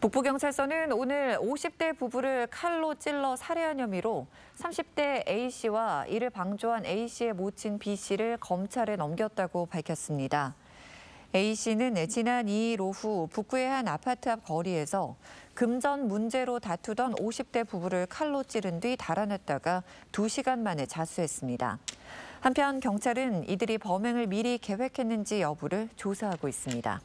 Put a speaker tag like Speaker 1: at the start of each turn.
Speaker 1: 북부경찰서는 오늘 50대 부부를 칼로 찔러 살해한 혐의로 30대 A씨와 이를 방조한 A씨의 모친 B씨를 검찰에 넘겼다고 밝혔습니다. A씨는 지난 2일 오후 북구의 한 아파트 앞 거리에서 금전 문제로 다투던 50대 부부를 칼로 찌른 뒤 달아났다가 2시간 만에 자수했습니다. 한편 경찰은 이들이 범행을 미리 계획했는지 여부를 조사하고 있습니다.